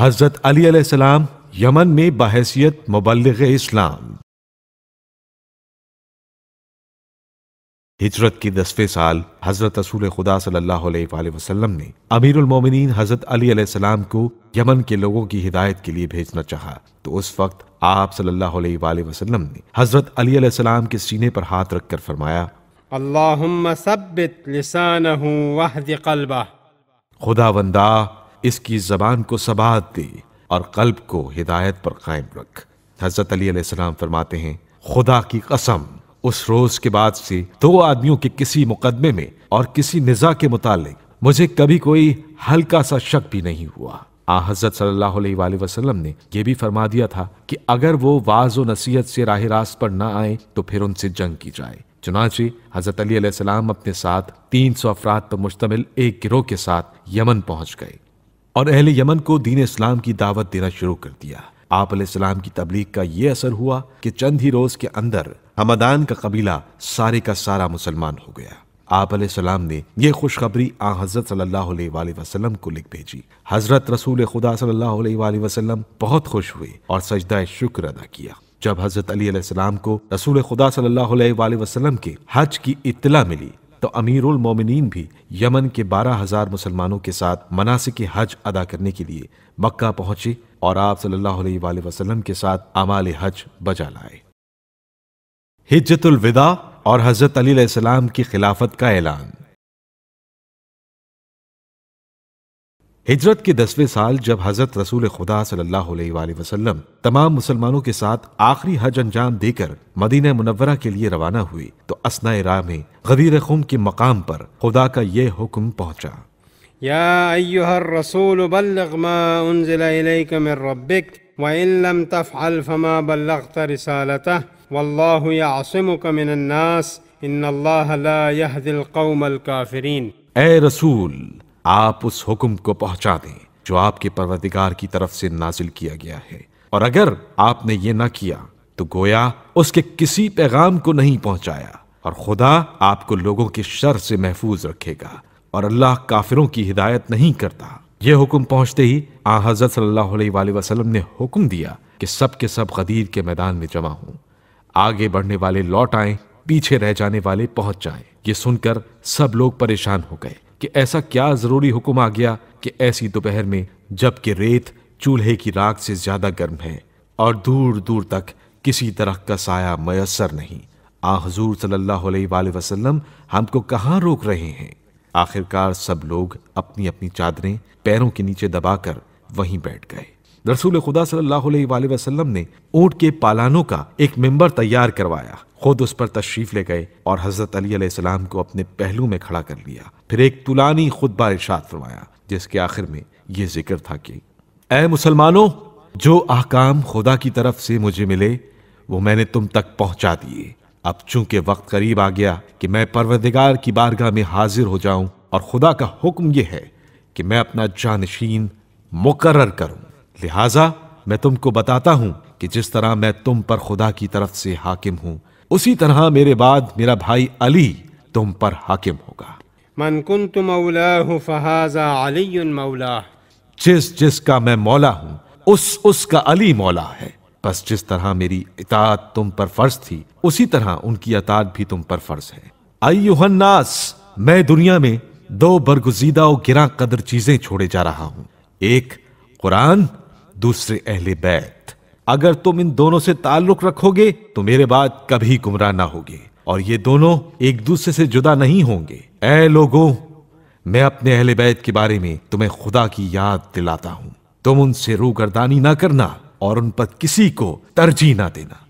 हज़रत अली सलाम यमन में बहसीत मुबलग इस्लाम हिजरत के दसवें साल हज़रत रसूल खुदा सल्लल्लाहु अलैहि वसल्लम ने अमीरुल मोमिनीन हज़रत अली सलाम को यमन के लोगों की हिदायत के लिए भेजना चाहा तो उस वक्त आप सल्लल्लाहु अलैहि वसल्लम ने हज़रत अली सलाम के सीने पर हाथ रखकर फरमाया अल्लाहुम्मा सब्बित लिसानहु वहदि कल्बा खुदा वंदा इसकी जबान को सबात दे और कल्ब को हिदायत पर कायम रख हजरत अली सलाम फरमाते हैं खुदा की कसम उस रोज के बाद से दो आदमियों के किसी मुकदमे में और किसी निज़ा के मुतालिक मुझे कभी कोई हल्का सा शक भी नहीं हुआ आ हजरत सल्लल्लाहु अलैहि वसल्लम ने यह भी फरमा दिया था कि अगर वो वाज व नसीहत से राह रास्त पर ना आए तो फिर उनसे जंग की जाए चुनाचे हजरत अली सलाम अपने साथ तीन सौ अफराद पर मुश्तमिल एक गिरोह के साथ यमन पहुंच गए और अहले यमन को दीन इस्लाम की दावत देना शुरू कर दिया आप आपलाम की तबलीग का यह असर हुआ कि चंद ही रोज के अंदर हमदान का कबीला सारे का सारा मुसलमान हो गया आप आपलाम ने यह खुशखबरी आ हजरत सल्लाम को लिख भेजी हजरत रसूल खुदा सल्लल्लाहु बहुत खुश हुए और सजदा शुक्र अदा किया जब हजरत अली सलाम को रसूल खुदा सल्लल्लाहु वसलम के हज की इतला मिली तो अमीरुल मोमिनीन भी यमन के बारह हजार मुसलमानों के साथ मनासिक हज अदा करने के लिए मक्का पहुंचे और आप सल्लल्लाहु अलैहि वसल्लम के साथ अमाल हज बजा लाए हिजतुल विदा और हजरत अली की खिलाफत का ऐलान हिजरत के दसवें साल जब हजरत रसूल खुदा सल्लल्लाहु अलैहि वसल्लम तमाम मुसलमानों के साथ आखिरी हज अंजाम देकर मदीना मुनव्वरा के लिए रवाना हुई तो असना राह में गदीर खुम के मकाम पर खुदा का यह हुक्म पहुंचा या रसूल बल्लग मा उन्जिला इलैक मिन रब्बिक وإن لم تفعل فما بلغت رسالته والله يعصمك من الناس إن الله لا يهدي القوم الكافرين ऐ रसूल आप उस हुक्म को पहुंचा दें जो आपके परवदिगार की तरफ से नाजिल किया गया है और अगर आपने ये ना किया तो गोया उसके किसी पैगाम को नहीं पहुंचाया और खुदा आपको लोगों के शर से महफूज रखेगा और अल्लाह काफिरों की हिदायत नहीं करता ये हुक्म पहुंचते ही आ हजरत सल्लल्लाहु वसल्लम ने हुक्म दिया कि सब के सब गदीर के मैदान में जमा हों आगे बढ़ने वाले लौट आए पीछे रह जाने वाले पहुंच जाए ये सुनकर सब लोग परेशान हो गए कि ऐसा क्या ज़रूरी हुक्म आ गया कि ऐसी दोपहर में जबकि रेत चूल्हे की राख से ज़्यादा गर्म है और दूर दूर तक किसी तरह का साया मयसर नहीं आ हजूर सल्लल्लाहु अलैहि वसल्लम हमको कहाँ रोक रहे हैं आखिरकार सब लोग अपनी अपनी चादरें पैरों के नीचे दबाकर वहीं बैठ गए रसूल खुदा सल्लल्लाहु अलैहि वसल्लम ने ऊँट के पालानों का एक मेंबर तैयार करवाया खुद उस पर तशरीफ ले गए और हजरत अली सलाम को अपने पहलू में खड़ा कर लिया फिर एक तुलानी खुद बारिशात फरमाया जिसके आखिर में यह जिक्र था कि ए मुसलमानों जो आकाम खुदा की तरफ से मुझे मिले वो मैंने तुम तक पहुंचा दिए अब चूंकि वक्त करीब आ गया कि मैं परवरदिगार की बारगाह में हाजिर हो जाऊं और खुदा का हुक्म यह है कि मैं अपना जानशीन मुकर करूं लिहाजा मैं तुमको बताता हूं कि जिस तरह मैं तुम पर खुदा की तरफ से हाकिम हूं उसी तरह मेरे बाद मेरा भाई अली तुम पर हाकिम होगा मन कुन तुम फहाजा मौला जिस का मैं मौला हूँ उस उसका अली मौला है बस जिस तरह मेरी इतात तुम पर फर्ज थी उसी तरह उनकी अतात भी तुम पर फर्ज है अयुहन्नास मैं दुनिया में दो बरगुजीदा और गिरा कदर चीजें छोड़े जा रहा हूँ एक कुरान दूसरे अहले बैत अगर तुम इन दोनों से ताल्लुक रखोगे तो मेरे बाद कभी गुमराह ना होगे और ये दोनों एक दूसरे से जुदा नहीं होंगे ऐ लोगों मैं अपने अहल बैत के बारे में तुम्हें खुदा की याद दिलाता हूं तुम उनसे रूगर्दानी ना करना और उन पर किसी को तरजीह ना देना